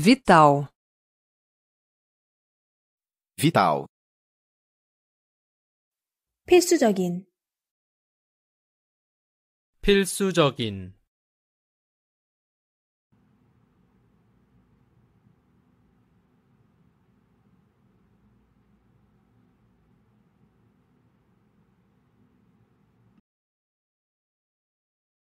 Vital. Vital. 필수적인 필수적인